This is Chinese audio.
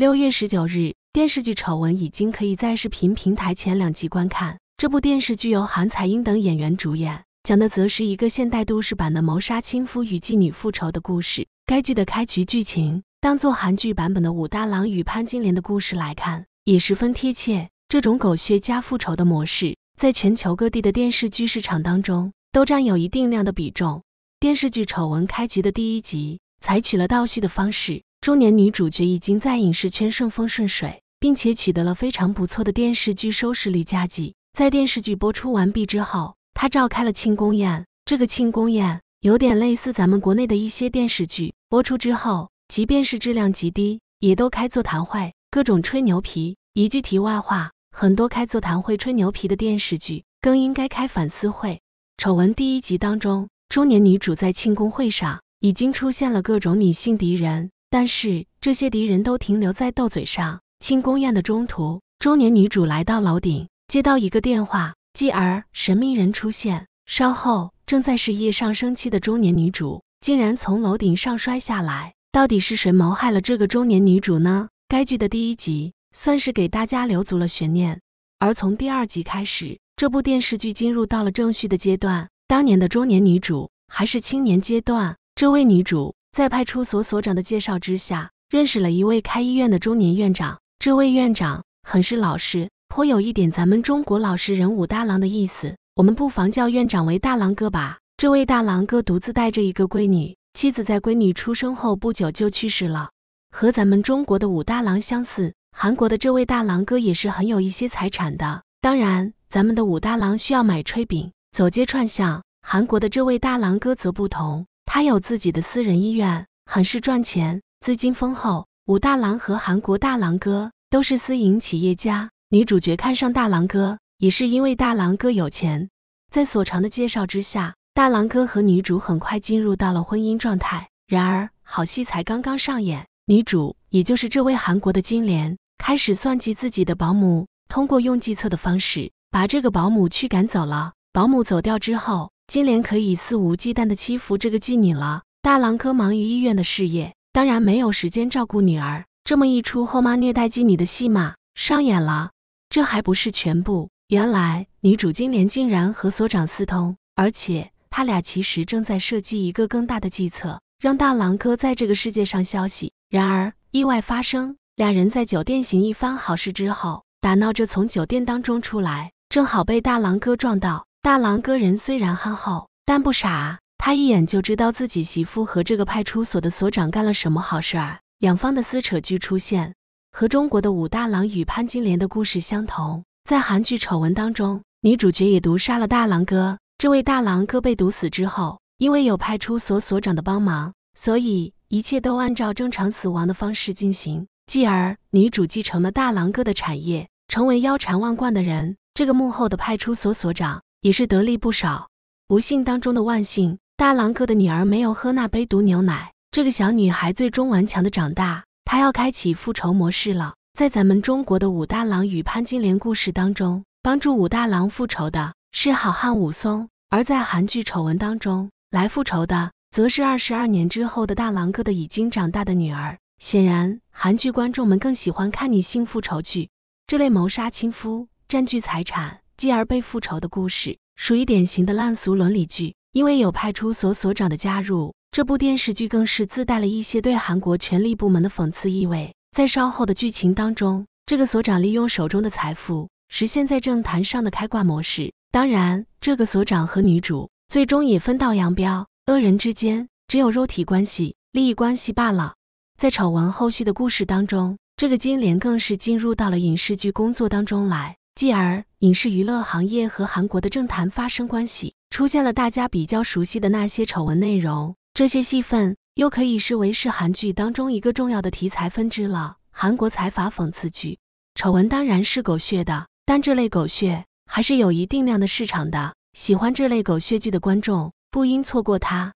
六月十九日，电视剧《丑闻》已经可以在视频平台前两集观看。这部电视剧由韩彩英等演员主演，讲的则是一个现代都市版的谋杀亲夫与妓女复仇的故事。该剧的开局剧情，当做韩剧版本的武大郎与潘金莲的故事来看，也十分贴切。这种狗血加复仇的模式，在全球各地的电视剧市场当中，都占有一定量的比重。电视剧《丑闻》开局的第一集，采取了倒叙的方式。中年女主角已经在影视圈顺风顺水，并且取得了非常不错的电视剧收视率佳绩。在电视剧播出完毕之后，她召开了庆功宴。这个庆功宴有点类似咱们国内的一些电视剧播出之后，即便是质量极低，也都开座谈会，各种吹牛皮。一句题外话，很多开座谈会吹牛皮的电视剧，更应该开反思会。《丑闻》第一集当中，中年女主在庆功会上已经出现了各种女性敌人。但是这些敌人都停留在斗嘴上。庆功宴的中途，中年女主来到楼顶，接到一个电话，继而神秘人出现。稍后，正在事业上升期的中年女主竟然从楼顶上摔下来。到底是谁谋害了这个中年女主呢？该剧的第一集算是给大家留足了悬念，而从第二集开始，这部电视剧进入到了正序的阶段。当年的中年女主还是青年阶段，这位女主。在派出所所长的介绍之下，认识了一位开医院的中年院长。这位院长很是老实，颇有一点咱们中国老实人武大郎的意思。我们不妨叫院长为大郎哥吧。这位大郎哥独自带着一个闺女，妻子在闺女出生后不久就去世了，和咱们中国的武大郎相似。韩国的这位大郎哥也是很有一些财产的。当然，咱们的武大郎需要买炊饼，走街串巷；韩国的这位大郎哥则不同。他有自己的私人医院，很是赚钱，资金丰厚。武大郎和韩国大郎哥都是私营企业家。女主角看上大郎哥，也是因为大郎哥有钱。在所长的介绍之下，大郎哥和女主很快进入到了婚姻状态。然而，好戏才刚刚上演，女主也就是这位韩国的金莲开始算计自己的保姆，通过用计策的方式把这个保姆驱赶走了。保姆走掉之后。金莲可以肆无忌惮地欺负这个妓女了。大郎哥忙于医院的事业，当然没有时间照顾女儿。这么一出后妈虐待妓女的戏码上演了。这还不是全部，原来女主金莲竟然和所长私通，而且他俩其实正在设计一个更大的计策，让大郎哥在这个世界上消息。然而意外发生，两人在酒店行一番好事之后，打闹着从酒店当中出来，正好被大郎哥撞到。大郎哥人虽然憨厚，但不傻。他一眼就知道自己媳妇和这个派出所的所长干了什么好事。两方的撕扯剧出现，和中国的武大郎与潘金莲的故事相同。在韩剧丑闻当中，女主角也毒杀了大郎哥。这位大郎哥被毒死之后，因为有派出所所长的帮忙，所以一切都按照正常死亡的方式进行。继而，女主继承了大郎哥的产业，成为腰缠万贯的人。这个幕后的派出所所长。也是得利不少。不幸当中的万幸，大郎哥的女儿没有喝那杯毒牛奶。这个小女孩最终顽强的长大，她要开启复仇模式了。在咱们中国的武大郎与潘金莲故事当中，帮助武大郎复仇的是好汉武松；而在韩剧丑闻当中，来复仇的则是二十二年之后的大郎哥的已经长大的女儿。显然，韩剧观众们更喜欢看女性复仇剧，这类谋杀亲夫、占据财产。继而被复仇的故事，属于典型的烂俗伦理剧。因为有派出所所长的加入，这部电视剧更是自带了一些对韩国权力部门的讽刺意味。在稍后的剧情当中，这个所长利用手中的财富，实现在政坛上的开挂模式。当然，这个所长和女主最终也分道扬镳。恶人之间只有肉体关系、利益关系罢了。在丑闻后续的故事当中，这个金莲更是进入到了影视剧工作当中来。继而，影视娱乐行业和韩国的政坛发生关系，出现了大家比较熟悉的那些丑闻内容。这些戏份又可以视为是韩剧当中一个重要的题材分支了——韩国财阀讽刺剧。丑闻当然是狗血的，但这类狗血还是有一定量的市场的。喜欢这类狗血剧的观众不应错过它。